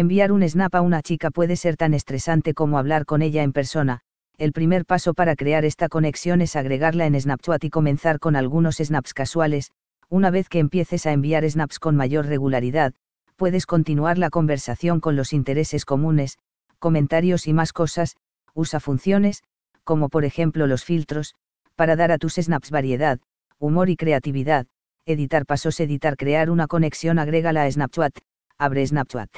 Enviar un snap a una chica puede ser tan estresante como hablar con ella en persona. El primer paso para crear esta conexión es agregarla en Snapchat y comenzar con algunos snaps casuales. Una vez que empieces a enviar snaps con mayor regularidad, puedes continuar la conversación con los intereses comunes, comentarios y más cosas. Usa funciones, como por ejemplo los filtros, para dar a tus snaps variedad, humor y creatividad. Editar pasos, editar, crear una conexión, agrégala a Snapchat, abre Snapchat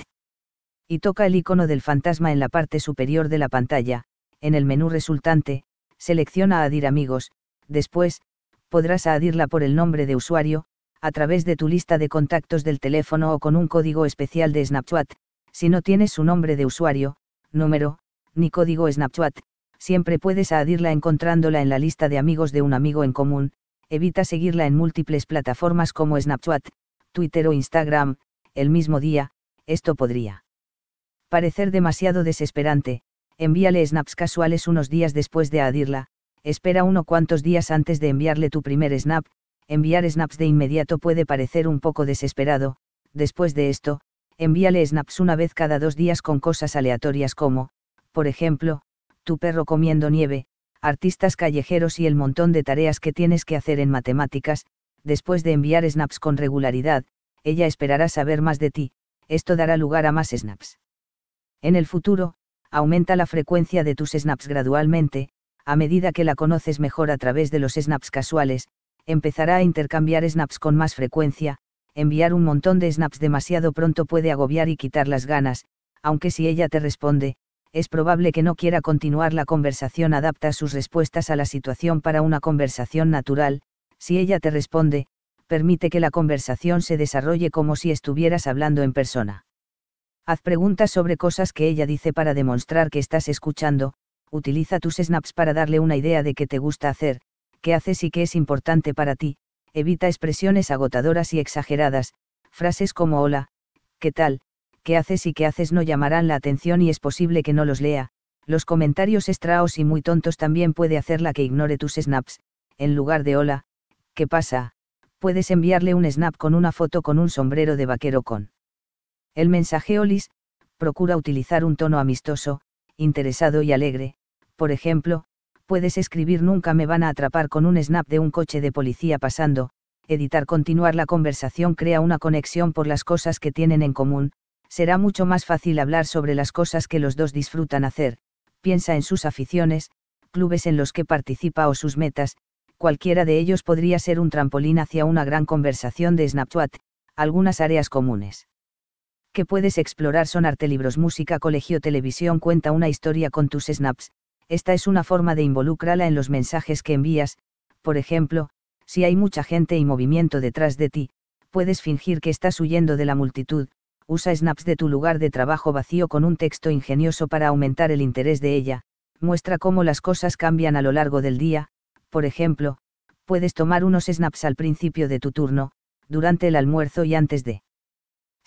y toca el icono del fantasma en la parte superior de la pantalla, en el menú resultante, selecciona Adir amigos, después, podrás adirla por el nombre de usuario, a través de tu lista de contactos del teléfono o con un código especial de Snapchat, si no tienes su nombre de usuario, número, ni código Snapchat, siempre puedes adirla encontrándola en la lista de amigos de un amigo en común, evita seguirla en múltiples plataformas como Snapchat, Twitter o Instagram, el mismo día, esto podría parecer demasiado desesperante, envíale snaps casuales unos días después de adirla, espera uno cuantos días antes de enviarle tu primer snap, enviar snaps de inmediato puede parecer un poco desesperado, después de esto, envíale snaps una vez cada dos días con cosas aleatorias como, por ejemplo, tu perro comiendo nieve, artistas callejeros y el montón de tareas que tienes que hacer en matemáticas, después de enviar snaps con regularidad, ella esperará saber más de ti, esto dará lugar a más snaps. En el futuro, aumenta la frecuencia de tus snaps gradualmente, a medida que la conoces mejor a través de los snaps casuales, empezará a intercambiar snaps con más frecuencia, enviar un montón de snaps demasiado pronto puede agobiar y quitar las ganas, aunque si ella te responde, es probable que no quiera continuar la conversación. Adapta sus respuestas a la situación para una conversación natural, si ella te responde, permite que la conversación se desarrolle como si estuvieras hablando en persona. Haz preguntas sobre cosas que ella dice para demostrar que estás escuchando, utiliza tus snaps para darle una idea de qué te gusta hacer, qué haces y qué es importante para ti, evita expresiones agotadoras y exageradas, frases como hola, qué tal, qué haces y qué haces no llamarán la atención y es posible que no los lea, los comentarios extraos y muy tontos también puede hacerla que ignore tus snaps, en lugar de hola, ¿qué pasa? Puedes enviarle un snap con una foto con un sombrero de vaquero con el mensaje Lis, procura utilizar un tono amistoso, interesado y alegre, por ejemplo, puedes escribir nunca me van a atrapar con un snap de un coche de policía pasando, editar continuar la conversación crea una conexión por las cosas que tienen en común, será mucho más fácil hablar sobre las cosas que los dos disfrutan hacer, piensa en sus aficiones, clubes en los que participa o sus metas, cualquiera de ellos podría ser un trampolín hacia una gran conversación de Snapchat, algunas áreas comunes que puedes explorar son arte, libros, música, colegio, televisión, cuenta una historia con tus snaps. Esta es una forma de involucrarla en los mensajes que envías, por ejemplo, si hay mucha gente y movimiento detrás de ti, puedes fingir que estás huyendo de la multitud, usa snaps de tu lugar de trabajo vacío con un texto ingenioso para aumentar el interés de ella, muestra cómo las cosas cambian a lo largo del día, por ejemplo, puedes tomar unos snaps al principio de tu turno, durante el almuerzo y antes de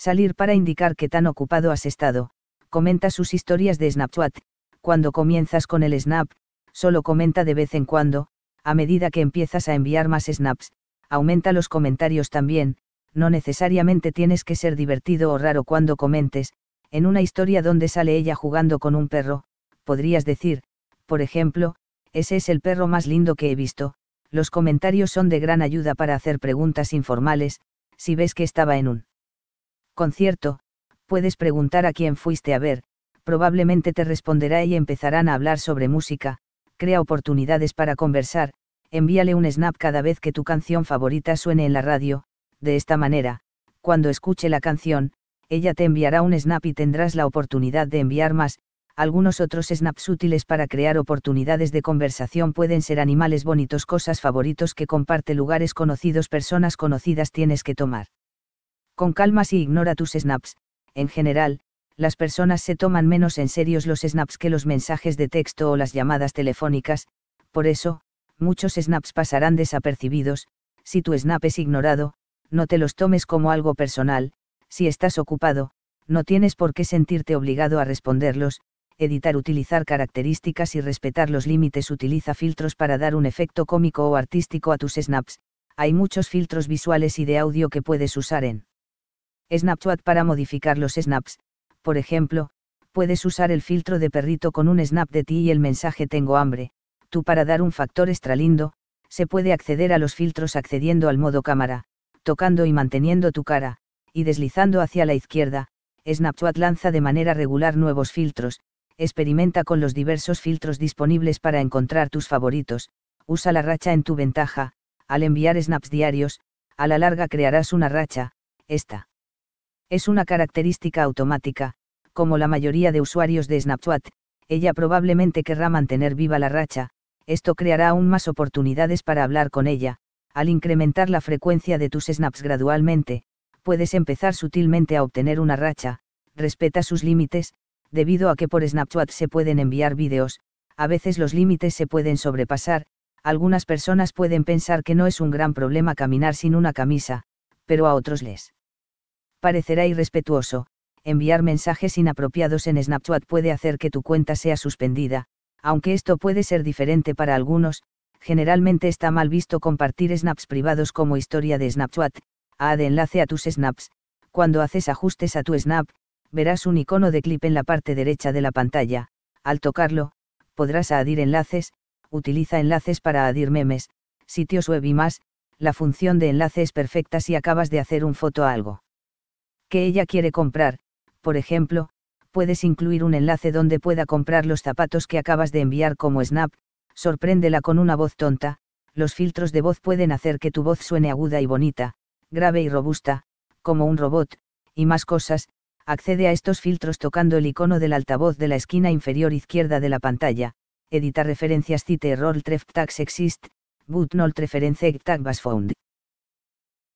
salir para indicar que tan ocupado has estado, comenta sus historias de Snapchat, cuando comienzas con el Snap, solo comenta de vez en cuando, a medida que empiezas a enviar más snaps, aumenta los comentarios también, no necesariamente tienes que ser divertido o raro cuando comentes, en una historia donde sale ella jugando con un perro, podrías decir, por ejemplo, ese es el perro más lindo que he visto, los comentarios son de gran ayuda para hacer preguntas informales, si ves que estaba en un concierto, puedes preguntar a quién fuiste a ver, probablemente te responderá y empezarán a hablar sobre música, crea oportunidades para conversar, envíale un snap cada vez que tu canción favorita suene en la radio, de esta manera, cuando escuche la canción, ella te enviará un snap y tendrás la oportunidad de enviar más, algunos otros snaps útiles para crear oportunidades de conversación pueden ser animales bonitos, cosas favoritos que comparte, lugares conocidos, personas conocidas tienes que tomar. Con calma si ignora tus snaps, en general, las personas se toman menos en serios los snaps que los mensajes de texto o las llamadas telefónicas, por eso, muchos snaps pasarán desapercibidos, si tu snap es ignorado, no te los tomes como algo personal, si estás ocupado, no tienes por qué sentirte obligado a responderlos, editar utilizar características y respetar los límites utiliza filtros para dar un efecto cómico o artístico a tus snaps, hay muchos filtros visuales y de audio que puedes usar en Snapchat para modificar los snaps, por ejemplo, puedes usar el filtro de perrito con un snap de ti y el mensaje tengo hambre, tú para dar un factor extra lindo, se puede acceder a los filtros accediendo al modo cámara, tocando y manteniendo tu cara, y deslizando hacia la izquierda, Snapchat lanza de manera regular nuevos filtros, experimenta con los diversos filtros disponibles para encontrar tus favoritos, usa la racha en tu ventaja, al enviar snaps diarios, a la larga crearás una racha, esta es una característica automática, como la mayoría de usuarios de Snapchat, ella probablemente querrá mantener viva la racha, esto creará aún más oportunidades para hablar con ella, al incrementar la frecuencia de tus snaps gradualmente, puedes empezar sutilmente a obtener una racha, respeta sus límites, debido a que por Snapchat se pueden enviar vídeos, a veces los límites se pueden sobrepasar, algunas personas pueden pensar que no es un gran problema caminar sin una camisa, pero a otros les parecerá irrespetuoso, enviar mensajes inapropiados en Snapchat puede hacer que tu cuenta sea suspendida, aunque esto puede ser diferente para algunos, generalmente está mal visto compartir snaps privados como historia de Snapchat, a de enlace a tus snaps. Cuando haces ajustes a tu snap, verás un icono de clip en la parte derecha de la pantalla. Al tocarlo, podrás añadir enlaces, utiliza enlaces para añadir memes, sitios web y más. La función de enlace es perfecta si acabas de hacer un foto a algo que ella quiere comprar, por ejemplo, puedes incluir un enlace donde pueda comprar los zapatos que acabas de enviar como Snap, sorpréndela con una voz tonta, los filtros de voz pueden hacer que tu voz suene aguda y bonita, grave y robusta, como un robot, y más cosas, accede a estos filtros tocando el icono del altavoz de la esquina inferior izquierda de la pantalla, edita referencias cite error Treftax exist, boot reference tag was found.